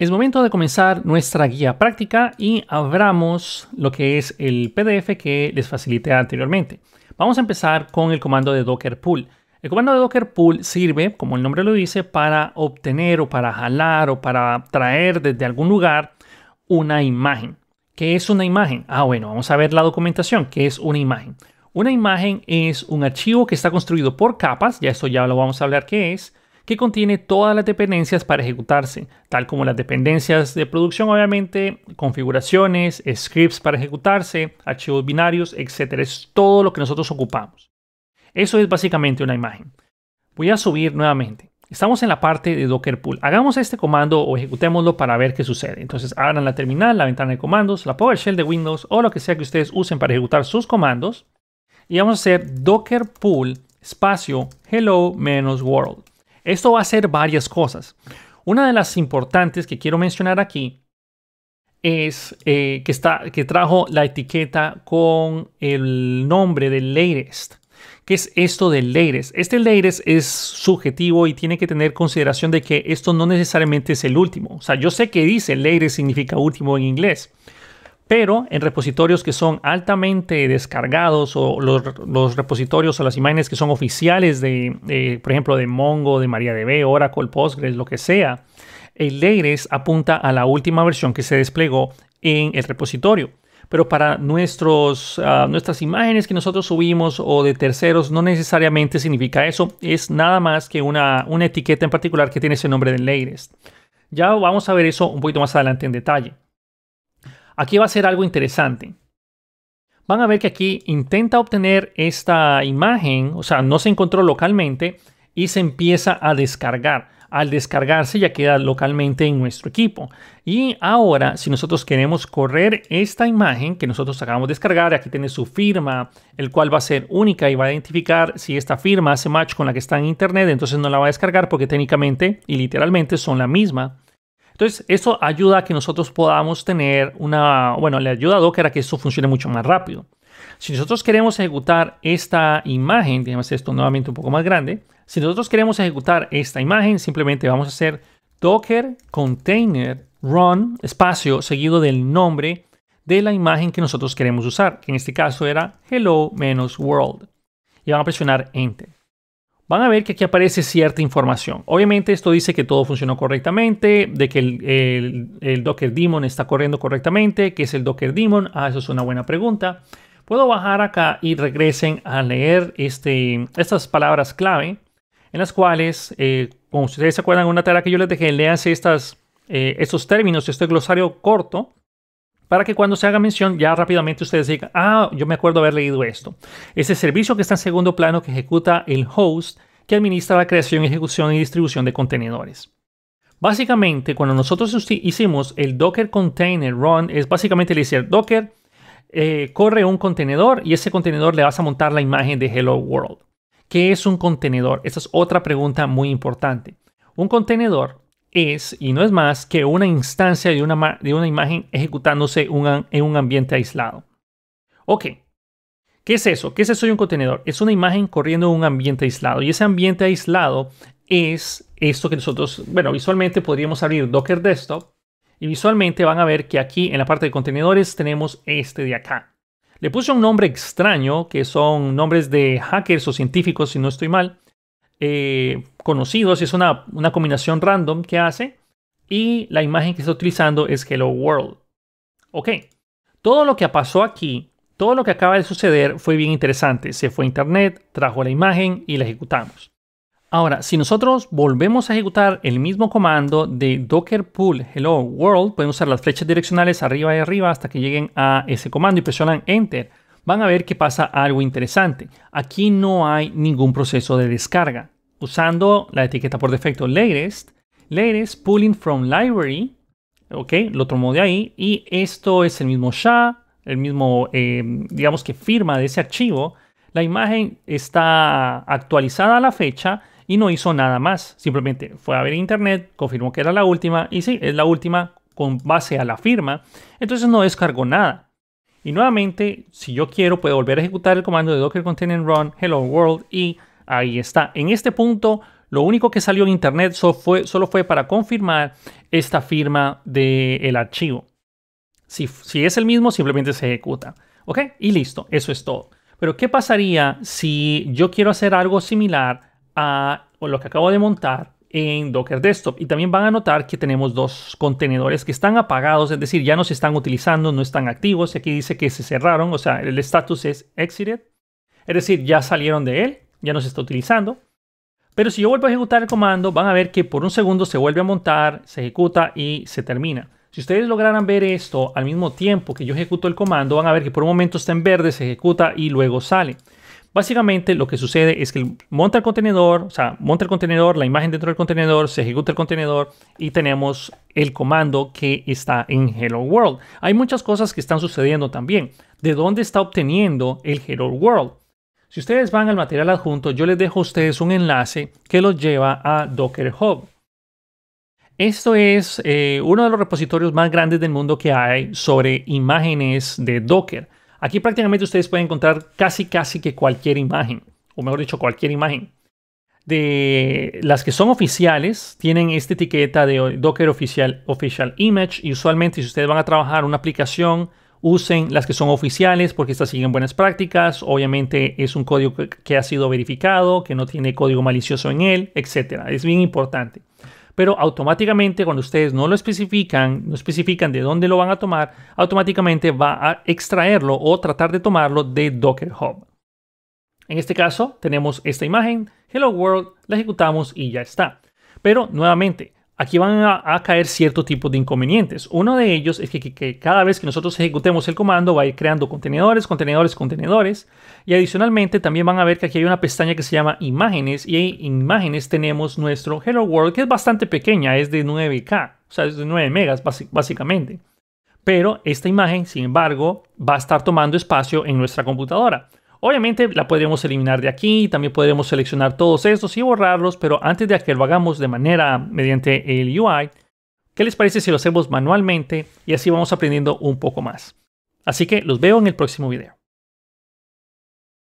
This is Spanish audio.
es momento de comenzar nuestra guía práctica y abramos lo que es el PDF que les facilité anteriormente. Vamos a empezar con el comando de Docker Pool. El comando de Docker Pool sirve, como el nombre lo dice, para obtener o para jalar o para traer desde algún lugar una imagen. ¿Qué es una imagen? Ah, bueno, vamos a ver la documentación. ¿Qué es una imagen? Una imagen es un archivo que está construido por capas, ya esto ya lo vamos a hablar qué es, que contiene todas las dependencias para ejecutarse, tal como las dependencias de producción obviamente, configuraciones, scripts para ejecutarse, archivos binarios, etc. Es todo lo que nosotros ocupamos. Eso es básicamente una imagen. Voy a subir nuevamente. Estamos en la parte de Docker Pool. Hagamos este comando o ejecutémoslo para ver qué sucede. Entonces abran la terminal, la ventana de comandos, la PowerShell de Windows o lo que sea que ustedes usen para ejecutar sus comandos. Y vamos a hacer docker pool espacio hello-world. Esto va a ser varias cosas. Una de las importantes que quiero mencionar aquí es eh, que, está, que trajo la etiqueta con el nombre del latest. ¿Qué es esto del latest? Este latest es subjetivo y tiene que tener consideración de que esto no necesariamente es el último. O sea, yo sé que dice latest significa último en inglés, pero en repositorios que son altamente descargados o los, repositorios o las imágenes que son oficiales de, por ejemplo, de Mongo, de MariaDB, Oracle, Postgres, lo que sea, el Leires apunta a la última versión que se desplegó en el repositorio. Pero para nuestros, ah, nuestras imágenes que nosotros subimos o de terceros no necesariamente significa eso. Es nada más que una, una etiqueta en particular que tiene ese nombre de Leires. Ya vamos a ver eso un poquito más adelante en detalle aquí va a ser algo interesante. Van a ver que aquí intenta obtener esta imagen, o sea, no se encontró localmente y se empieza a descargar. Al descargarse ya queda localmente en nuestro equipo. Y ahora, si nosotros queremos correr esta imagen que nosotros acabamos de descargar, aquí tiene su firma, el cual va a ser única y va a identificar si esta firma hace match con la que está en internet, entonces no la va a descargar porque técnicamente y literalmente son la misma. Entonces, eso ayuda a que nosotros podamos tener una, bueno, le ayuda a Docker a que eso funcione mucho más rápido. Si nosotros queremos ejecutar esta imagen, digamos esto nuevamente un poco más grande, si nosotros queremos ejecutar esta imagen, simplemente vamos a hacer docker container run espacio seguido del nombre de la imagen que nosotros queremos usar, que en este caso era hello-world. Y vamos a presionar enter van a ver que aquí aparece cierta información. Obviamente esto dice que todo funcionó correctamente, de que el, Docker Daemon está corriendo correctamente. ¿Qué es el Docker Daemon? Ah, eso es una buena pregunta. Puedo bajar acá y regresen a leer este, estas palabras clave, en las cuales, eh, como ustedes se acuerdan, una tarea que yo les dejé, leanse estas, eh, estos términos, este glosario corto, para que cuando se haga mención ya rápidamente ustedes digan, ah, yo me acuerdo haber leído esto. Ese servicio que está en segundo plano que ejecuta el host que administra la creación, ejecución y distribución de contenedores. Básicamente, cuando nosotros hicimos el Docker Container Run, es básicamente le decir, Docker, eh, corre un contenedor y ese contenedor le vas a montar la imagen de Hello World. ¿Qué es un contenedor? Esa es otra pregunta muy importante. Un contenedor es y no es más que una instancia de una, imagen ejecutándose en un ambiente aislado. Ok, ¿qué es eso? ¿Qué es eso de un contenedor? Es una imagen corriendo en un ambiente aislado y ese ambiente aislado es esto que nosotros, bueno, visualmente podríamos abrir Docker Desktop y visualmente van a ver que aquí en la parte de contenedores tenemos este de acá. Le puse un nombre extraño, que son nombres de hackers o científicos, si no estoy mal, Conocidos eh, conocidos, es una, combinación random que hace y la imagen que está utilizando es Hello World. Ok, todo lo que pasó aquí, todo lo que acaba de suceder fue bien interesante. Se fue a internet, trajo la imagen y la ejecutamos. Ahora, si nosotros volvemos a ejecutar el mismo comando de docker Pool hello world, podemos usar las flechas direccionales arriba y arriba hasta que lleguen a ese comando y presionan enter van a ver que pasa algo interesante. Aquí no hay ningún proceso de descarga. Usando la etiqueta por defecto latest, latest pulling from library, ok, lo tomó de ahí y esto es el mismo SHA, el mismo, eh, digamos que firma de ese archivo. La imagen está actualizada a la fecha y no hizo nada más. Simplemente fue a ver internet, confirmó que era la última y sí, es la última con base a la firma. Entonces no descargó nada. Y nuevamente, si yo quiero, puedo volver a ejecutar el comando de docker container run hello world y ahí está. En este punto, lo único que salió en internet solo fue, fue para confirmar esta firma del archivo. Si, si es el mismo, simplemente se ejecuta. ¿Ok? Y listo, eso es todo. Pero ¿qué pasaría si yo quiero hacer algo similar a lo que acabo de montar en Docker Desktop. Y también van a notar que tenemos dos contenedores que están apagados, es decir, ya no se están utilizando, no están activos. y Aquí dice que se cerraron, o sea, el status es exited. Es decir, ya salieron de él, ya no se está utilizando. Pero si yo vuelvo a ejecutar el comando, van a ver que por un segundo se vuelve a montar, se ejecuta y se termina. Si ustedes lograran ver esto al mismo tiempo que yo ejecuto el comando, van a ver que por un momento está en verde, se ejecuta y luego sale. Básicamente lo que sucede es que monta el contenedor, o sea, monta el contenedor, la imagen dentro del contenedor, se ejecuta el contenedor y tenemos el comando que está en Hello World. Hay muchas cosas que están sucediendo también. ¿De dónde está obteniendo el Hello World? Si ustedes van al material adjunto, yo les dejo a ustedes un enlace que los lleva a Docker Hub. Esto es eh, uno de los repositorios más grandes del mundo que hay sobre imágenes de Docker. Aquí prácticamente ustedes pueden encontrar casi casi que cualquier imagen, o mejor dicho, cualquier imagen. De las que son oficiales, tienen esta etiqueta de Docker oficial, Official Image y usualmente si ustedes van a trabajar una aplicación, usen las que son oficiales porque estas siguen buenas prácticas. Obviamente es un código que ha sido verificado, que no tiene código malicioso en él, etc. Es bien importante pero automáticamente cuando ustedes no lo especifican, no especifican de dónde lo van a tomar, automáticamente va a extraerlo o tratar de tomarlo de Docker Hub. En este caso tenemos esta imagen, Hello World, la ejecutamos y ya está. Pero nuevamente, aquí van a, caer cierto tipo de inconvenientes. Uno de ellos es que, cada vez que nosotros ejecutemos el comando va a ir creando contenedores, contenedores, contenedores. Y adicionalmente también van a ver que aquí hay una pestaña que se llama imágenes y en imágenes tenemos nuestro Hello World que es bastante pequeña, es de 9K, o sea, es de 9 megas básicamente. Pero esta imagen, sin embargo, va a estar tomando espacio en nuestra computadora. Obviamente la podríamos eliminar de aquí, también podríamos seleccionar todos estos y borrarlos, pero antes de que lo hagamos de manera mediante el UI, ¿qué les parece si lo hacemos manualmente y así vamos aprendiendo un poco más? Así que los veo en el próximo video.